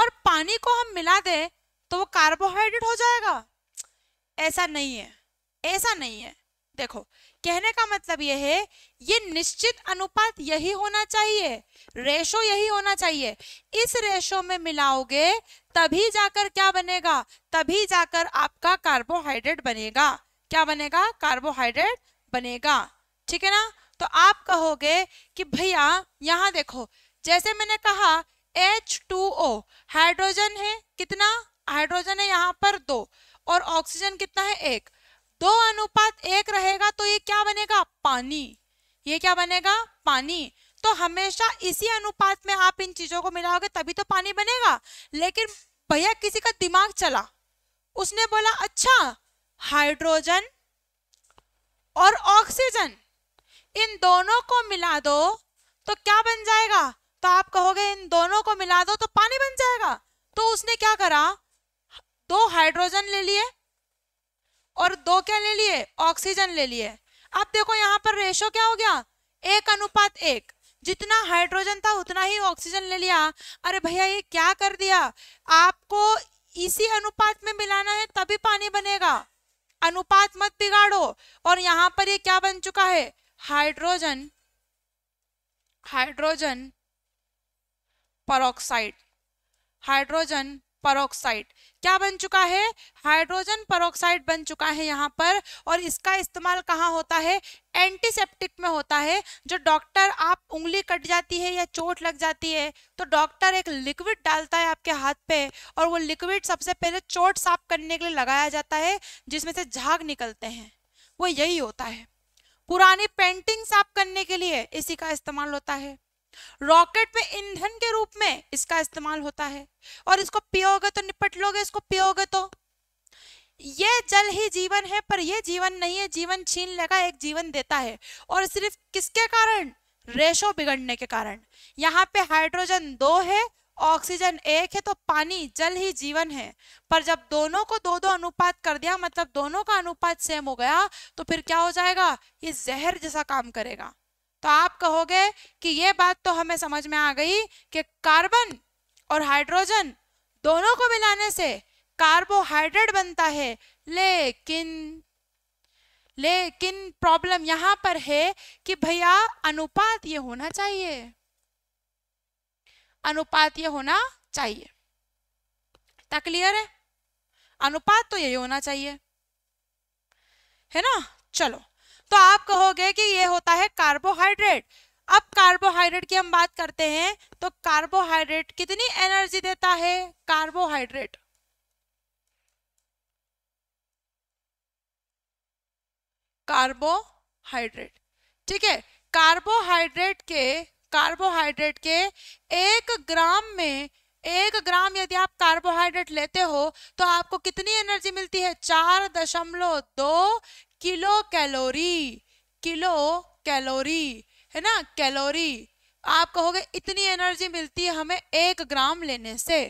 और पानी को हम मिला दें तो वो कार्बोहाइड्रेट हो जाएगा ऐसा नहीं है ऐसा नहीं है देखो कहने का मतलब यह है ये निश्चित अनुपात यही होना चाहिए रेशो यही होना चाहिए इस रेशो में मिलाओगे तभी जाकर क्या बनेगा तभी जाकर आपका कार्बोहाइड्रेट बनेगा क्या बनेगा कार्बोहाइड्रेट बनेगा ठीक है ना तो आप कहोगे कि भैया यहाँ देखो जैसे मैंने कहा H2O हाइड्रोजन है कितना हाइड्रोजन है यहाँ पर दो और ऑक्सीजन कितना है एक दो अनुपात एक रहेगा तो ये क्या बनेगा पानी ये क्या बनेगा पानी तो हमेशा इसी अनुपात में आप इन चीजों को मिलाओगे तभी तो पानी बनेगा लेकिन भैया किसी का दिमाग चला उसने बोला अच्छा हाइड्रोजन और ऑक्सीजन इन दोनों को मिला दो तो क्या बन जाएगा तो आप कहोगे इन दोनों को मिला दो तो पानी बन जाएगा तो उसने क्या करा दो हाइड्रोजन ले लिए और दो क्या ले लिए ऑक्सीजन ले लिए अब देखो यहाँ पर रेशो क्या हो गया एक अनुपात एक जितना हाइड्रोजन था उतना ही ऑक्सीजन ले लिया अरे भैया ये क्या कर दिया आपको इसी अनुपात में मिलाना है तभी पानी बनेगा अनुपात मत बिगाड़ो और यहाँ पर ये क्या बन चुका है hydrogen hydrogen peroxide hydrogen peroxide क्या बन चुका है हाइड्रोजन परोक्साइड बन चुका है यहाँ पर और इसका इस्तेमाल कहाँ होता है एंटीसेप्टिक में होता है जो डॉक्टर आप उंगली कट जाती है या चोट लग जाती है तो डॉक्टर एक लिक्विड डालता है आपके हाथ पे और वो लिक्विड सबसे पहले चोट साफ करने के लिए लगाया जाता है जिसमें से झाग निकलते हैं वो यही होता है पुरानी पेंटिंग साफ करने के लिए इसी का इस्तेमाल होता है रॉकेट में ईंधन के रूप में इसका इस्तेमाल होता है और इसको पियोगे तो निपट लोगे इसको पियोगे तो ये जल ही जीवन है पर यह जीवन नहीं है जीवन छीन लेगा एक जीवन देता है और सिर्फ किसके कारण रेशो बिगड़ने के कारण यहाँ पे हाइड्रोजन दो है ऑक्सीजन एक है तो पानी जल ही जीवन है पर जब दोनों को दो दो अनुपात कर दिया मतलब दोनों का अनुपात सेम हो गया तो फिर क्या हो जाएगा ये जहर जैसा काम करेगा तो आप कहोगे कि ये बात तो हमें समझ में आ गई कि कार्बन और हाइड्रोजन दोनों को मिलाने से कार्बोहाइड्रेट बनता है लेकिन लेकिन प्रॉब्लम यहां पर है कि भैया अनुपात ये होना चाहिए अनुपात ये होना चाहिए ता क्लियर है अनुपात तो यही होना चाहिए है ना चलो तो आप कहोगे कि ये होता है कार्बोहाइड्रेट अब कार्बोहाइड्रेट की हम बात करते हैं तो कार्बोहाइड्रेट कितनी एनर्जी देता है कार्बोहाइड्रेट कार्बोहाइड्रेट ठीक है कार्बोहाइड्रेट के कार्बोहाइड्रेट के एक ग्राम में एक ग्राम यदि आप कार्बोहाइड्रेट लेते हो तो आपको कितनी एनर्जी मिलती है चार दशमलव दो किलो कैलोरी किलो कैलोरी है ना कैलोरी आप कहोगे इतनी एनर्जी मिलती है हमें एक ग्राम लेने से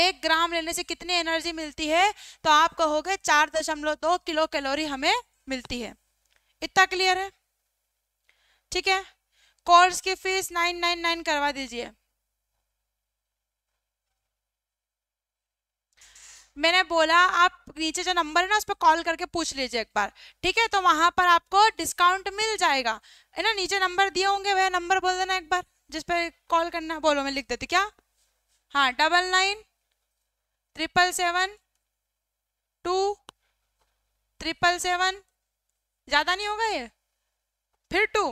एक ग्राम लेने से कितनी एनर्जी मिलती है तो आप कहोगे चार दशमलव दो किलो कैलोरी हमें मिलती है इतना क्लियर है ठीक है कोर्स की फीस नाइन नाइन नाइन करवा दीजिए मैंने बोला आप नीचे जो नंबर है ना उस पर कॉल करके पूछ लीजिए एक बार ठीक है तो वहाँ पर आपको डिस्काउंट मिल जाएगा है ना नीचे नंबर दिए होंगे वह नंबर बोल देना एक बार जिस पर कॉल करना बोलो मैं लिख देती क्या हाँ double nine triple seven two triple seven ज़्यादा नहीं होगा ये फिर टू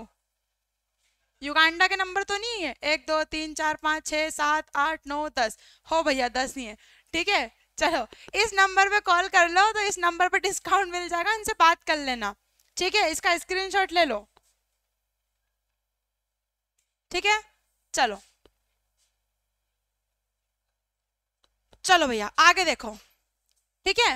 युगांडा के नंबर तो नहीं है एक दो तीन चार पाँच छः सात आठ नौ दस हो भैया दस नहीं है ठीक है चलो इस नंबर पे कॉल कर लो तो इस नंबर पे डिस्काउंट मिल जाएगा इनसे बात कर लेना ठीक है इसका स्क्रीनशॉट ले लो ठीक है चलो चलो भैया आगे देखो ठीक है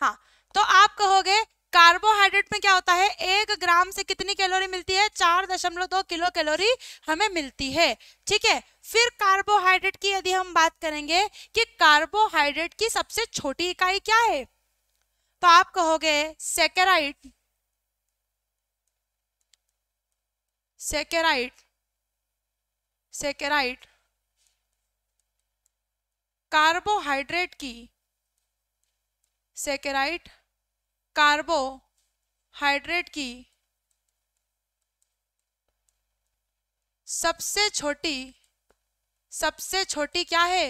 हाँ तो आप कहोगे कार्बोहाइड्रेट में क्या होता है एक ग्राम से कितनी कैलोरी मिलती है चार दशमलव दो किलो कैलोरी हमें मिलती है ठीक है फिर कार्बोहाइड्रेट की यदि हम बात करेंगे कि कार्बोहाइड्रेट की सबसे छोटी इकाई क्या है तो आप कहोगे सेकेराइट सेकेराइट सेकेराइट कार्बोहाइड्रेट की सेकेराइट कार्बोहाइड्रेट की सबसे छोटी सबसे छोटी क्या है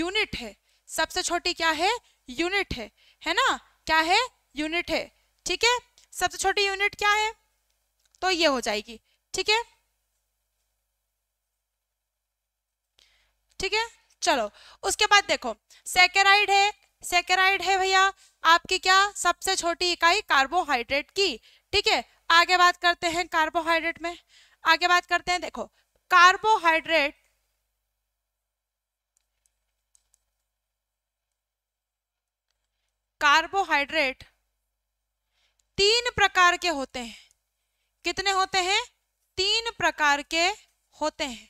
यूनिट है सबसे छोटी क्या है यूनिट है है ना क्या है यूनिट है ठीक है सबसे छोटी यूनिट क्या है तो ये हो जाएगी ठीक है ठीक है चलो उसके बाद देखो सेकेराइड है सेकेराइड है भैया आपकी क्या सबसे छोटी इकाई कार्बोहाइड्रेट की ठीक है आगे बात करते हैं कार्बोहाइड्रेट में आगे बात करते हैं देखो कार्बोहाइड्रेट कार्बोहाइड्रेट तीन प्रकार के होते हैं कितने होते हैं तीन प्रकार के होते हैं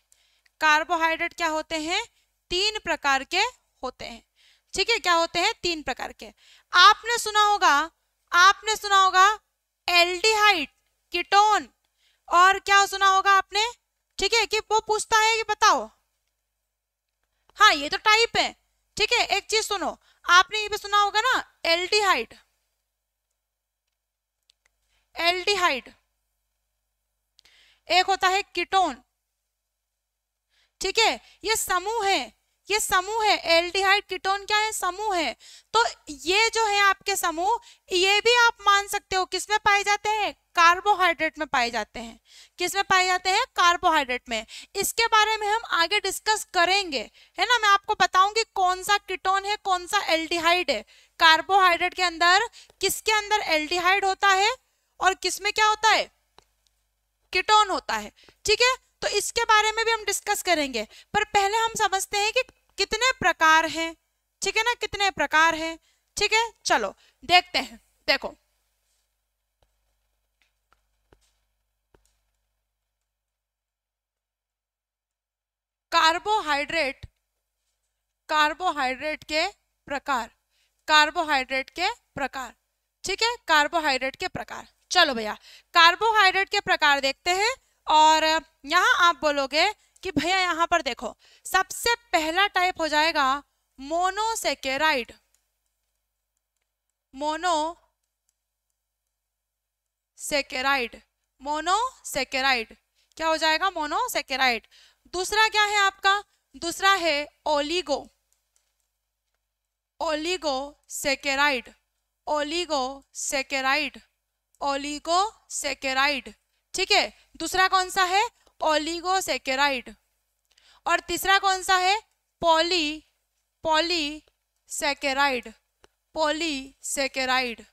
कार्बोहाइड्रेट क्या होते हैं तीन प्रकार के होते हैं ठीक है क्या होते हैं तीन प्रकार के आपने सुना होगा आपने सुना होगा एल्डिहाइड कीटोन और क्या सुना होगा आपने ठीक है कि वो पूछता है कि बताओ हाँ ये तो टाइप है ठीक है एक चीज सुनो आपने ये भी सुना होगा ना एल्डिहाइड एल्डिहाइड एक होता है कीटोन ठीक है ये समूह है ये समूह है एल्डिहाइड कीटोन क्या है समूह है तो ये जो है आपके समूह ये भी आप मान सकते हो किसमें पाए जाते हैं कार्बोहाइड्रेट में पाए जाते हैं किसमें पाए जाते हैं कार्बोहाइड्रेट में इसके बारे में हम आगे डिस्कस करेंगे है ना मैं आपको बताऊंगी कौन सा कीटोन है कौन सा एल्डिहाइड है कार्बोहाइड्रेट के अंदर किसके अंदर एल्डिहाइड होता है और किसमें क्या होता है कीटोन होता है ठीक है तो इसके बारे में भी हम डिस्कस करेंगे पर पहले हम समझते हैं कि कितने प्रकार हैं ठीक है ना कितने प्रकार हैं ठीक है चलो देखते हैं देखो कार्बोहाइड्रेट कार्बोहाइड्रेट के प्रकार कार्बोहाइड्रेट के प्रकार ठीक है कार्बोहाइड्रेट के प्रकार चलो भैया कार्बोहाइड्रेट के प्रकार देखते हैं और यहाँ आप बोलोगे कि भैया यहां पर देखो सबसे पहला टाइप हो जाएगा मोनोसेकेराइड मोनो सेकेराइड मोनोसेकेराइड क्या हो जाएगा मोनोसेकेराइड दूसरा क्या है आपका दूसरा है oligosaccharide oligosaccharide oligosaccharide ठीक है दूसरा कौन सा है पॉलीगोसेकेराइड और तीसरा कौन सा है पॉली पॉलीसेकेराइड पॉलीसेकेराइड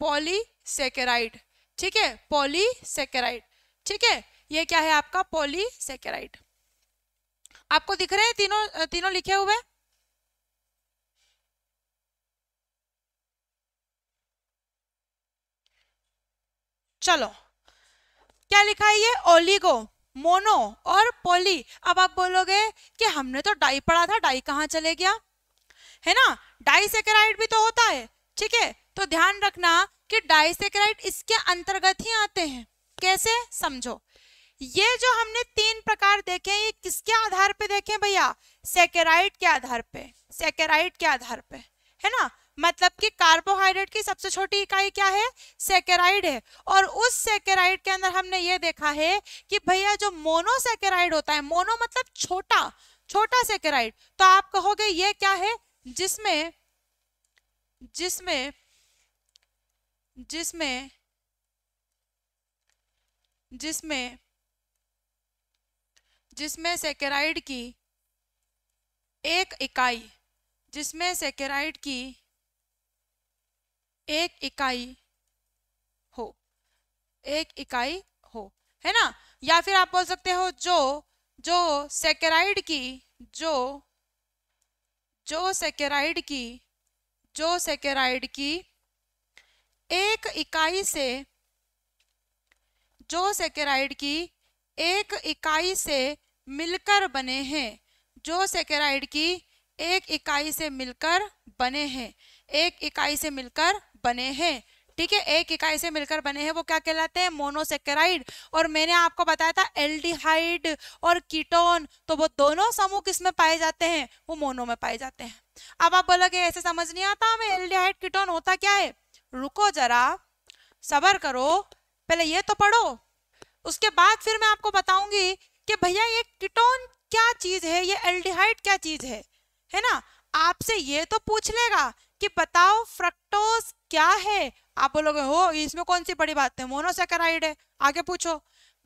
पॉलीसेकेराइड ठीक है पॉलीसेकेराइड ठीक है ये क्या है आपका पॉलीसेकेराइड आपको दिख रहे हैं तीनों तीनों लिखे हुए चलो क्या लिखा है ये ओलिगो मोनो और पोली अब आप बोलोगे कि हमने तो डाई पढ़ा था डाई कहाँ चले गया है ना डाइसेकेराइड भी तो होता है ठीक है तो ध्यान रखना कि डाइसेकेराइड इसके अंतर्गत ही आते हैं कैसे समझो ये जो हमने तीन प्रकार देखे ये किसके आधार पे देखे भैया सेकेराइड के आधार पे सेकेराइड के आधार पे है ना मतलब कि कार्बोहाइड्रेट की सबसे छोटी इकाई क्या है सेकेराइड है और उस सेकेराइड के अंदर हमने ये देखा है कि भैया जो मोनोसेकेराइड होता है मोनो मतलब छोटा छोटा सेकेराइड तो आप कहोगे ये क्या है जिसमें जिसमें जिसमें जिसमें जिसमें सेकेराइड की एक इकाई जिसमें सेकेराइड की एक इकाई हो एक इकाई हो है ना या फिर आप बोल सकते हो जो जो सेकेराइड की जो जो सेकेराइड की जो सेकेराइड की एक इकाई से जो सेकेराइड की एक इकाई से मिलकर बने हैं जो सेकेराइड की एक इकाई से मिलकर बने हैं एक इकाई से मिलकर बने हैं ठीक है एक इकाई से मिलकर बने हैं वो क्या कहलाते हैं मोनोसेकेराइड और मैंने आपको बताया था एल्डिहाइड और कीटोन तो वो दोनों समूह किसमें पाए जाते हैं वो मोनो में पाए जाते हैं अब आप बोलोगे ऐसे समझ नहीं आता हमें एल्डिहाइड कीटोन होता क्या है रुको जरा सबर करो पहले ये तो पढ़ो उसके बाद फिर मैं आपको बताऊंगी कि भैया ये कीटोन क्या चीज है ये एल्डिहाइड क्या चीज है है ना आपसे ये तो पूछ लेगा कि बताओ फ्रक्टोज क्या है आप बोलोगे हो इसमें कौन सी बड़ी बात है मोनोसेकेराइड है आगे पूछो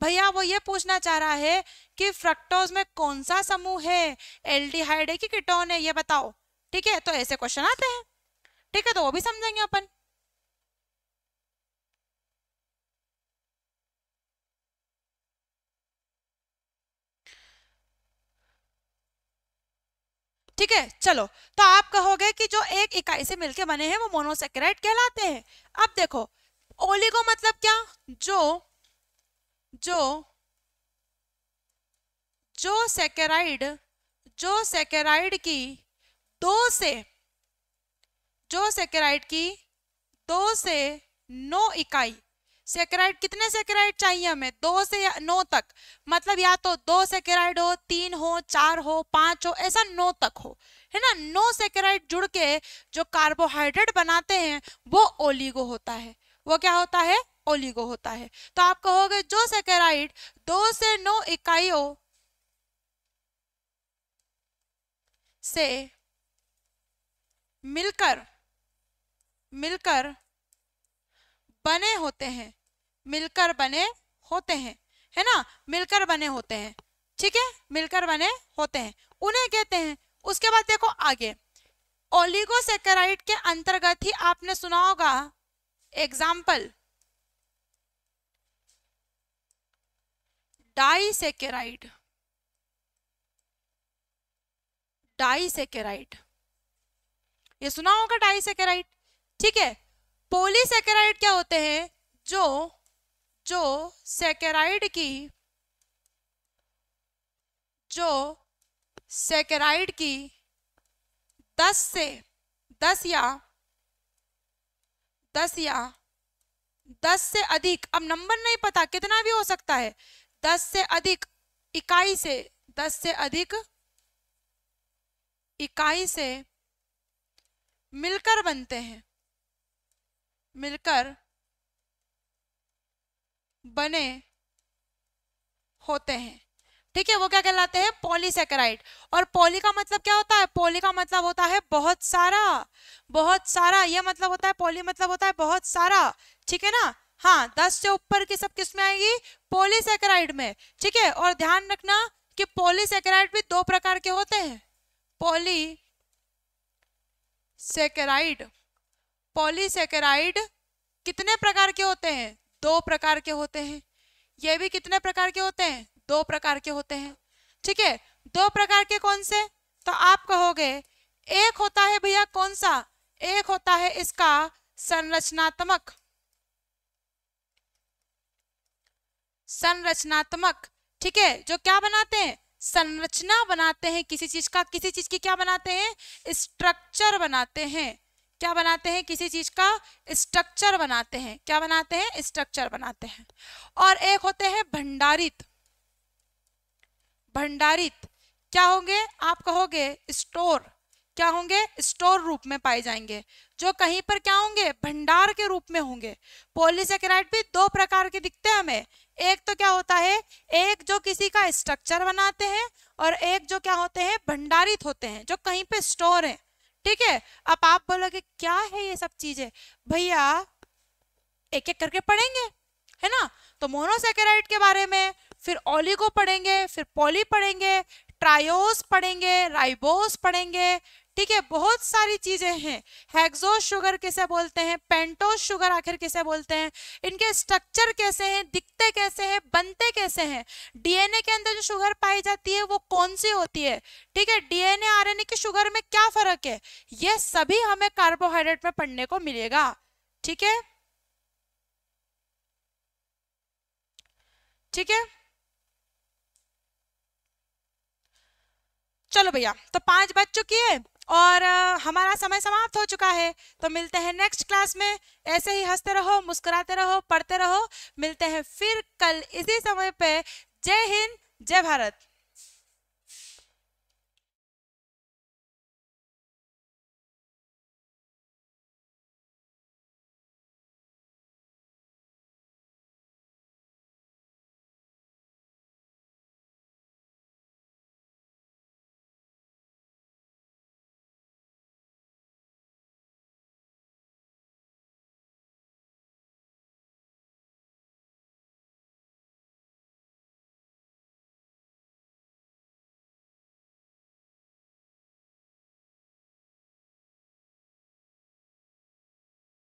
भैया वो ये पूछना चाह रहा है कि फ्रक्टोज में कौन सा समूह है एल्डिहाइड है कि कीटोन है ये बताओ ठीक है तो ऐसे क्वेश्चन आते हैं ठीक है तो वो भी समझेंगे अपन ठीक है चलो तो आप कहोगे कि जो एक इकाई से मिलकर बने हैं वो मोनोसेक्राइड कहलाते हैं अब देखो ओलिगो मतलब क्या जो जो जो सेकेराइड जो सेकेराइड की दो से जो सेकेराइड की दो से नौ इकाई सेक्राइड कितने सेक्राइड चाहिए हमें दो से नौ तक मतलब या तो दो सेक्राइड हो तीन हो चार हो पांच हो ऐसा नौ तक हो है ना नौ सेक्राइड जुड़ के जो कार्बोहाइड्रेट बनाते हैं वो ओलिगो होता है वो क्या होता है ओलिगो होता है तो आप कहोगे जो सेकेराइड दो से नौ इकाइयों से मिलकर मिलकर बने होते हैं मिलकर बने होते हैं है ना मिलकर बने होते हैं ठीक है मिलकर बने होते हैं उन्हें कहते हैं उसके बाद देखो आगे ओलिगोसेकेराइड के अंतर्गत ही आपने सुना होगा एग्जाम्पल डाइसेकेराइड डाइसेकेराइड ये सुना होगा डाइसेकेराइड ठीक है पोलीसेकेराइड क्या होते हैं जो जो सेकेराइड की जो सेकेराइड की 10 से 10 या 10 या 10 से अधिक अब नंबर नहीं पता कितना भी हो सकता है 10 से अधिक इकाई से 10 से अधिक इकाई से मिलकर बनते हैं मिलकर बने होते हैं ठीक है वो क्या कहलाते हैं पॉलीसेकेराइड और पॉली का मतलब क्या होता है पॉली का मतलब होता है बहुत सारा बहुत सारा ये मतलब होता है पॉली मतलब होता है बहुत सारा ठीक है ना हाँ दस से ऊपर की सब किस में आएगी पॉलीसेकेराइड में ठीक है और ध्यान रखना कि पॉलीसेकेराइड भी दो प्रकार के होते हैं पॉली सेकेराइड पॉलीसेकेराइड कितने प्रकार के होते हैं दो प्रकार के होते हैं ये भी कितने प्रकार के होते हैं दो प्रकार के होते हैं ठीक है दो प्रकार के कौन से तो आप कहोगे एक होता है भैया कौन सा एक होता है इसका संरचनात्मक संरचनात्मक ठीक है जो क्या बनाते हैं संरचना बनाते हैं किसी चीज का किसी चीज की क्या बनाते हैं स्ट्रक्चर बनाते हैं क्या बनाते हैं किसी चीज का स्ट्रक्चर बनाते हैं क्या बनाते हैं स्ट्रक्चर बनाते हैं और एक होते हैं भंडारित भंडारित क्या होंगे आप कहोगे स्टोर क्या होंगे स्टोर रूप में पाए जाएंगे जो कहीं पर क्या होंगे भंडार के रूप में होंगे पॉलीसेकेराइड भी दो प्रकार के दिखते हैं हमें एक तो क्या होता है एक जो किसी का स्ट्रक्चर बनाते हैं और एक जो क्या होते हैं भंडारित होते हैं जो कहीं पे स्टोर है ठीक है अब आप बोलोगे क्या है ये सब चीजें भैया एक एक करके पढ़ेंगे है ना तो मोनोसेकेराइड के बारे में फिर ओलिगो पढ़ेंगे फिर पॉली पढ़ेंगे ट्रायोस पढ़ेंगे राइबोस पढ़ेंगे ठीक है बहुत सारी चीजें हैं हेक्सो शुगर किसे बोलते हैं पेंटोस शुगर आखिर किसे बोलते हैं इनके स्ट्रक्चर कैसे हैं दिखते कैसे हैं बनते कैसे हैं डीएनए के अंदर जो शुगर पाई जाती है वो कौन सी होती है ठीक है डीएनए आरएनए की शुगर में क्या फर्क है ये सभी हमें कार्बोहाइड्रेट में पढ़ने को मिलेगा ठीक है ठीक है चलो भैया तो पांच बज चुकी है और हमारा समय समाप्त हो चुका है तो मिलते हैं नेक्स्ट क्लास में ऐसे ही हंसते रहो मुस्कुराते रहो पढ़ते रहो मिलते हैं फिर कल इसी समय पे जय हिंद जय भारत